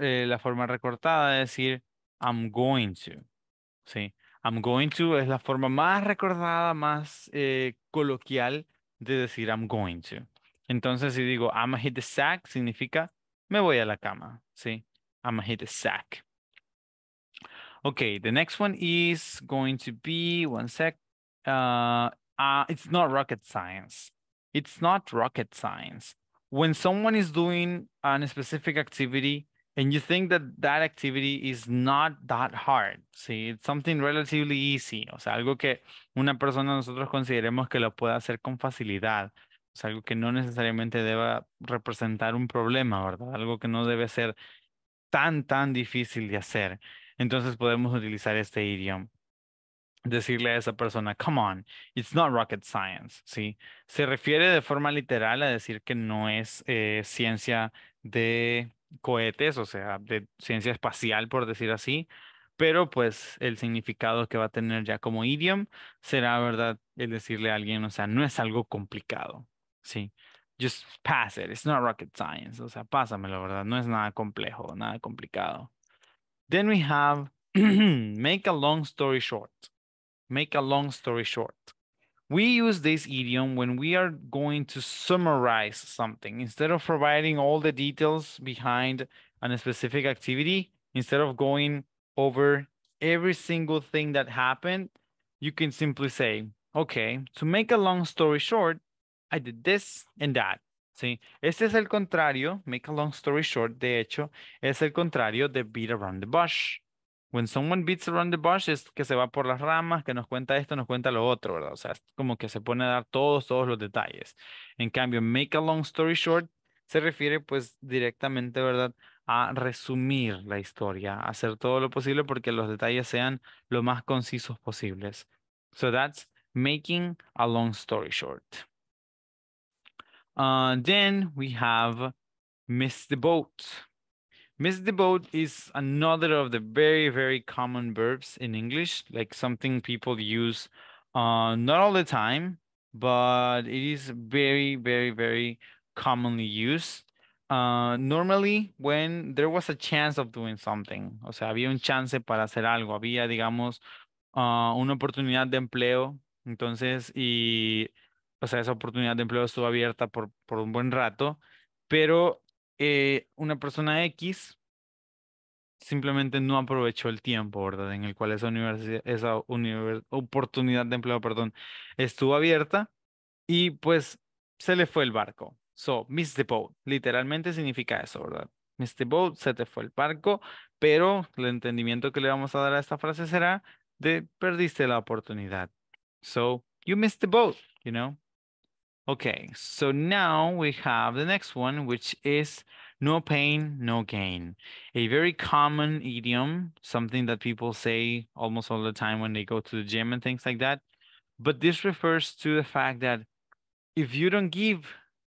eh, la, forma recortada de decir I'm going to. Sí, I'm going to es la forma más recortada, más eh, coloquial de decir I'm going to. Entonces, si digo I'm to hit the sack, significa me voy a la cama. Sí, I'm to hit the sack. Okay, the next one is going to be, one sec, uh, uh, it's not rocket science. It's not rocket science. When someone is doing a specific activity and you think that that activity is not that hard, see, it's something relatively easy, o sea, algo que una persona nosotros consideremos que lo pueda hacer con facilidad, o sea, algo que no necesariamente deba representar un problema, ¿verdad? Algo que no debe ser tan, tan difícil de hacer. Entonces podemos utilizar este idioma decirle a esa persona, come on, it's not rocket science, ¿sí? Se refiere de forma literal a decir que no es eh, ciencia de cohetes, o sea, de ciencia espacial, por decir así, pero pues el significado que va a tener ya como idiom será, ¿verdad? El decirle a alguien, o sea, no es algo complicado, ¿sí? Just pass it, it's not rocket science, o sea, pásamelo, ¿verdad? No es nada complejo, nada complicado. Then we have, [clears throat] make a long story short. make a long story short. We use this idiom when we are going to summarize something. Instead of providing all the details behind a specific activity, instead of going over every single thing that happened, you can simply say, okay, to make a long story short, I did this and that. ¿Sí? Este es el contrario, make a long story short, de hecho, es el contrario de beat around the bush. when someone beats around the bush es que se va por las ramas, que nos cuenta esto, nos cuenta lo otro, ¿verdad? O sea, es como que se pone a dar todos, todos los detalles. En cambio, make a long story short se refiere pues directamente, ¿verdad? A resumir la historia, hacer todo lo posible porque los detalles sean lo más concisos posibles. So that's making a long story short. Uh, then we have miss the boat. Miss the boat is another of the very, very common verbs in English, like something people use uh, not all the time, but it is very, very, very commonly used. Uh, normally, when there was a chance of doing something, o sea, había un chance para hacer algo, había, digamos, uh, una oportunidad de empleo, entonces, y, o sea, esa oportunidad de empleo estuvo abierta por, por un buen rato, pero Eh, una persona X simplemente no aprovechó el tiempo, ¿verdad? En el cual esa, universidad, esa oportunidad de empleo, perdón, estuvo abierta y pues se le fue el barco. So, missed the boat, literalmente significa eso, ¿verdad? Missed the boat, se te fue el barco, pero el entendimiento que le vamos a dar a esta frase será de perdiste la oportunidad. So, you missed the boat, you know? Okay, so now we have the next one, which is no pain, no gain. A very common idiom, something that people say almost all the time when they go to the gym and things like that. But this refers to the fact that if you don't give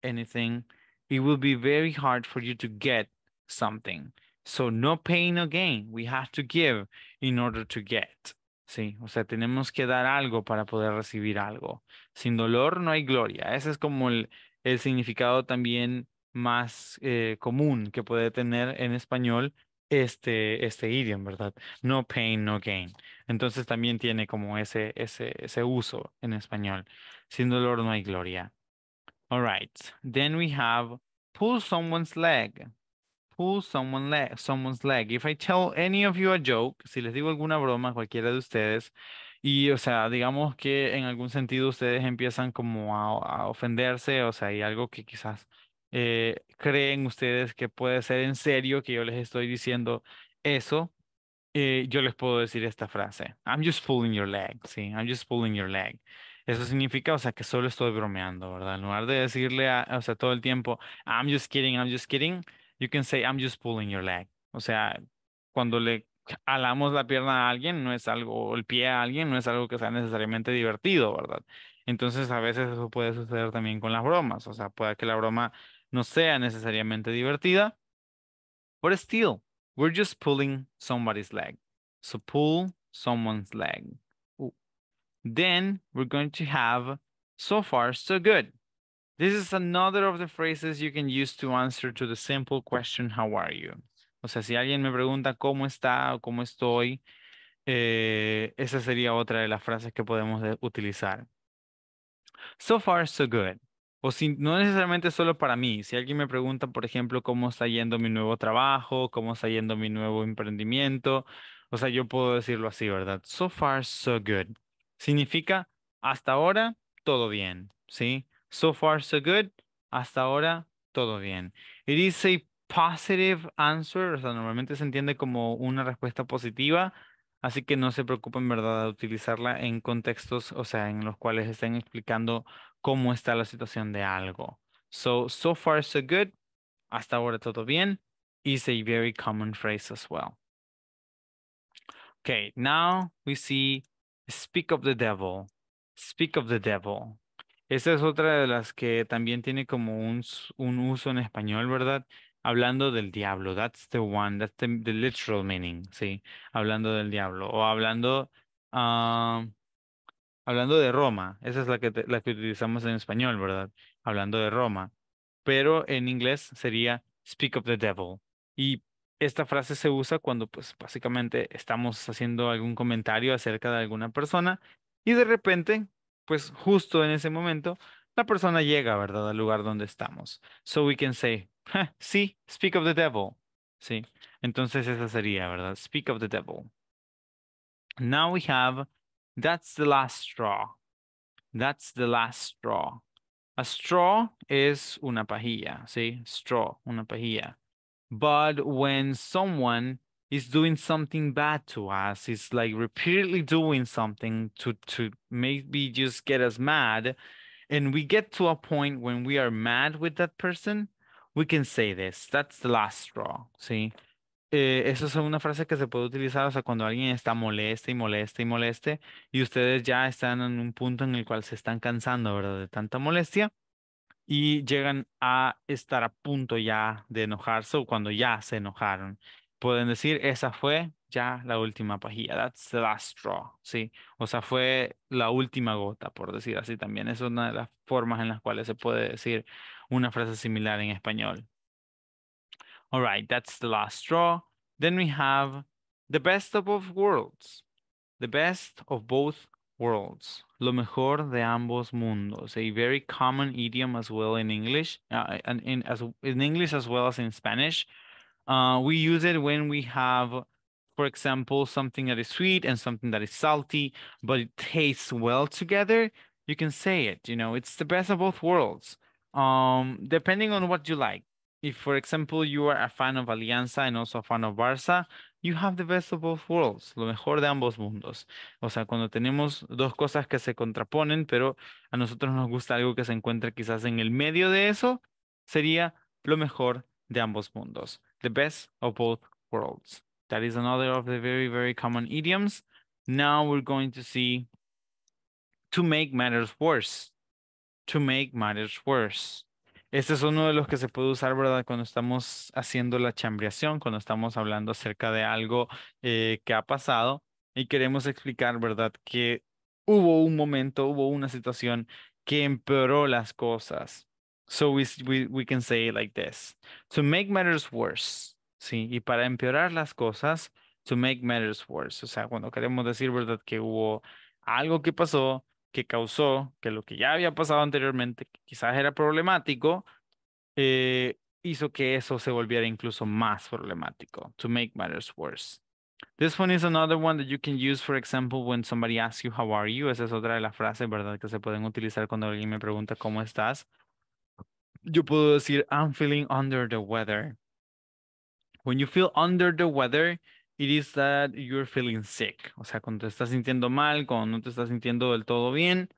anything, it will be very hard for you to get something. So no pain, no gain. We have to give in order to get. Sí, o sea, tenemos que dar algo para poder recibir algo. Sin dolor no hay gloria. Ese es como el, significado también más eh, común que puede tener en español este, este, idioma, ¿verdad? No pain, no gain. Entonces también tiene como ese, ese, ese uso en español. Sin dolor no hay gloria. All right. Then we have pull someone's leg pull someone's leg. If I tell any of you a joke, si les digo alguna broma a cualquiera de ustedes, y o sea, digamos que en algún sentido ustedes empiezan como a, ofenderse, o sea, hay algo que quizás eh, creen ustedes que puede ser en serio que yo les estoy diciendo eso, eh, yo les puedo decir esta frase. I'm just pulling your leg, sí, I'm just pulling your leg. Eso significa, o sea, que solo estoy bromeando, ¿verdad? En lugar de decirle, a, o sea, todo el tiempo, I'm just kidding, I'm just kidding, you can say, I'm just pulling your leg. O sea, cuando le alamos la pierna a alguien, no es algo, el pie a alguien, no es algo que sea necesariamente divertido, ¿verdad? Entonces, a veces eso puede suceder también con las bromas. O sea, puede que la broma no sea necesariamente divertida. But still, we're just pulling somebody's leg. So pull someone's leg. Then we're going to have so far, so good. This is another of the phrases you can use to answer to the simple question, how are you? O sea, si alguien me pregunta cómo está o cómo estoy, eh, esa sería otra de las frases que podemos utilizar. So far, so good. O si no necesariamente solo para mí. Si alguien me pregunta, por ejemplo, cómo está yendo mi nuevo trabajo, cómo está yendo mi nuevo emprendimiento, o sea, yo puedo decirlo así, ¿verdad? So far, so good. Significa hasta ahora todo bien, ¿sí? So far, so good. Hasta ahora, todo bien. It is a positive answer. O sea, normalmente se entiende como una respuesta positiva. Así que no se preocupen, ¿verdad?, de utilizarla en contextos, o sea, en los cuales estén explicando cómo está la situación de algo. So, so far, so good. Hasta ahora todo bien. Is a very common phrase as well. Okay, now we see speak of the devil. Speak of the devil. Esa es otra de las que también tiene como un, un uso en español, ¿verdad? Hablando del diablo, that's the one, that's the, literal meaning, sí, hablando del diablo, o hablando, ah, hablando de Roma, esa es la que, la que utilizamos en español, ¿verdad? Hablando de Roma, pero en inglés sería speak of the devil, y esta frase se usa cuando pues básicamente estamos haciendo algún comentario acerca de alguna persona y de repente pues justo en ese momento, la persona llega, ¿verdad?, al lugar donde estamos. So we can say, sí, speak of the devil. Sí, entonces esa sería, ¿verdad? Speak of the devil. Now we have, that's the last straw. That's the last straw. A straw es una pajilla, ¿sí? Straw, una pajilla. But when someone is doing something bad to us. is like repeatedly doing something to to maybe just get us mad. And we get to a point when we are mad with that person, we can say this. That's the last straw. See? Eh, eso es una frase que se puede utilizar, o sea, cuando alguien está molesta y moleste y moleste, y ustedes ya están en un punto en el cual se están cansando, ¿verdad? De tanta molestia, y llegan a estar a punto ya de enojarse o cuando ya se enojaron pueden decir, esa fue ya la última pajilla, that's the last straw, ¿sí? O sea, fue la última gota, por decir así también. Es una de las formas en las cuales se puede decir una frase similar en español. All right, that's the last straw. Then we have the best of both worlds. The best of both worlds. Lo mejor de ambos mundos. A very common idiom as well in English, uh, and in English as well as in Spanish. Uh, we use it when we have, for example, something that is sweet and something that is salty, but it tastes well together. You can say it, you know, it's the best of both worlds. Um, depending on what you like. If, for example, you are a fan of Alianza and also a fan of Barça, you have the best of both worlds, lo mejor de ambos mundos. O sea, cuando tenemos dos cosas que se contraponen, pero a nosotros nos gusta algo que se encuentra quizás en el medio de eso, sería lo mejor de ambos mundos. the best of both worlds. That is another of the very, very common idioms. Now we're going to see to make matters worse. To make matters worse. Este es uno de los que se puede usar, ¿verdad? Cuando estamos haciendo la chambreación, cuando estamos hablando acerca de algo eh, que ha pasado y queremos explicar, ¿verdad? Que hubo un momento, hubo una situación que empeoró las cosas. So we, we, we can say it like this. To make matters worse, ¿sí? Y para empeorar las cosas, to make matters worse. O sea, cuando queremos decir, ¿verdad? Que hubo algo que pasó, que causó, que lo que ya había pasado anteriormente, quizás era problemático, eh, hizo que eso se volviera incluso más problemático. To make matters worse. This one is another one that you can use, for example, when somebody asks you, how are you? Esa es otra de las frases, ¿verdad? Que se pueden utilizar cuando alguien me pregunta, ¿cómo estás? yo puedo decir, I'm feeling under the weather. When you feel under the weather, it is that you're feeling sick. O sea, cuando te estás sintiendo mal, cuando no te estás sintiendo del todo bien,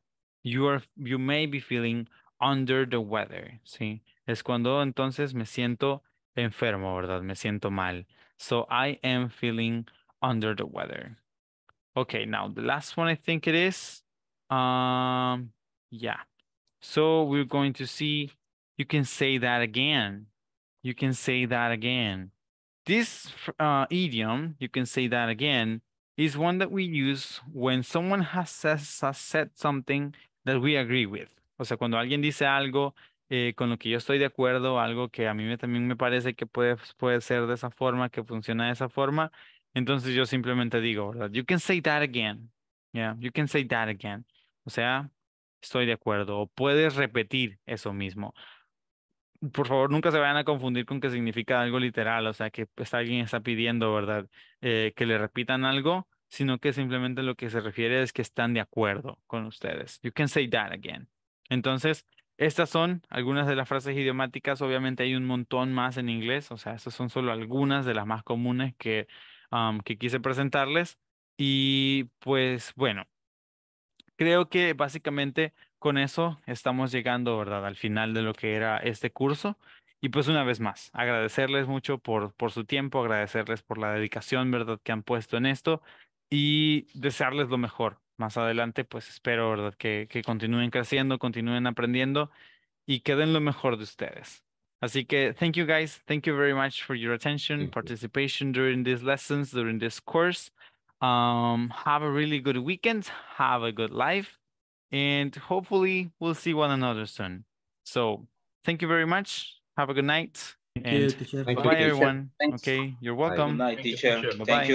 you, are, you may be feeling under the weather, ¿sí? Es cuando entonces me siento enfermo, ¿verdad? Me siento mal. So I am feeling under the weather. Okay, now the last one I think it is. Um, yeah. So we're going to see you can say that again. You can say that again. This uh, idiom, you can say that again, is one that we use when someone has, said something that we agree with. O sea, cuando alguien dice algo eh, con lo que yo estoy de acuerdo, algo que a mí me, también me parece que puede, puede ser de esa forma, que funciona de esa forma, entonces yo simplemente digo, ¿verdad? You can say that again. Yeah, you can say that again. O sea, estoy de acuerdo. O puedes repetir eso mismo por favor, nunca se vayan a confundir con que significa algo literal, o sea, que pues, alguien está pidiendo, ¿verdad? Eh, que le repitan algo, sino que simplemente lo que se refiere es que están de acuerdo con ustedes. You can say that again. Entonces, estas son algunas de las frases idiomáticas. Obviamente hay un montón más en inglés, o sea, estas son solo algunas de las más comunes que, que quise presentarles. Y pues bueno, creo que básicamente con eso estamos llegando, ¿verdad?, al final de lo que era este curso. Y pues una vez más, agradecerles mucho por, por su tiempo, agradecerles por la dedicación, ¿verdad?, que han puesto en esto y desearles lo mejor. Más adelante, pues espero, ¿verdad?, que, continúen creciendo, continúen aprendiendo y que den lo mejor de ustedes. Así que, thank you guys. Thank you very much for your attention, participation during these lessons, during this course. Um, have a really good weekend. Have a good life. and hopefully we'll see one another soon. So thank you very much. Have a good night. Thank and you, Bye, everyone. Thanks. Okay, you're welcome. Bye, good night, teacher. Bye-bye.